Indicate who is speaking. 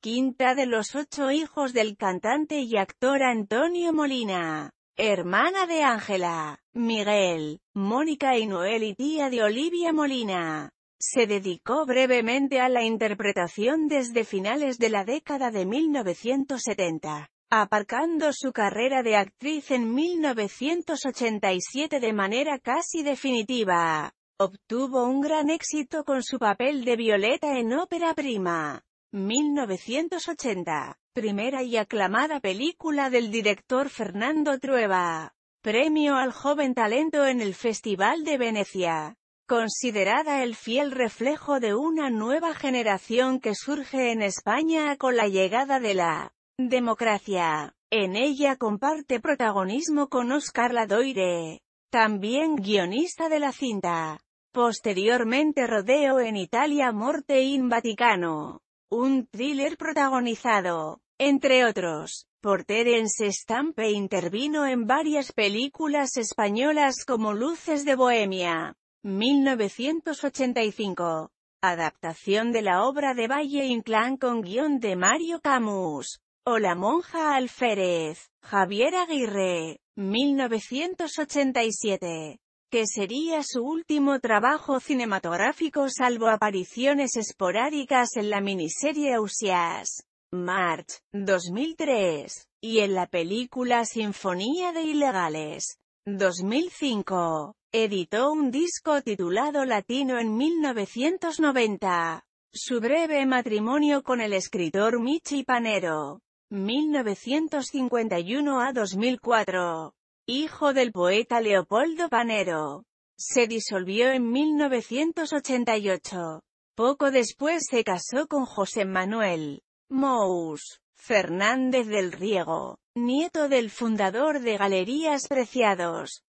Speaker 1: quinta de los ocho hijos del cantante y actor Antonio Molina. Hermana de Ángela, Miguel, Mónica y Noel y tía de Olivia Molina. Se dedicó brevemente a la interpretación desde finales de la década de 1970, aparcando su carrera de actriz en 1987 de manera casi definitiva. Obtuvo un gran éxito con su papel de Violeta en Ópera Prima. 1980. Primera y aclamada película del director Fernando Trueba. Premio al joven talento en el Festival de Venecia. Considerada el fiel reflejo de una nueva generación que surge en España con la llegada de la democracia. En ella comparte protagonismo con Oscar Ladoire, también guionista de la cinta. Posteriormente rodeo en Italia Morte in Vaticano un thriller protagonizado, entre otros, por Terence Stamp intervino en varias películas españolas como Luces de Bohemia, 1985, adaptación de la obra de Valle Inclán con guión de Mario Camus, o La monja alférez, Javier Aguirre, 1987 que sería su último trabajo cinematográfico salvo apariciones esporádicas en la miniserie Usias March, 2003, y en la película Sinfonía de Ilegales, 2005. Editó un disco titulado Latino en 1990. Su breve matrimonio con el escritor Michi Panero. 1951 a 2004 hijo del poeta Leopoldo Panero. Se disolvió en 1988. Poco después se casó con José Manuel Mous Fernández del Riego, nieto del fundador de Galerías Preciados.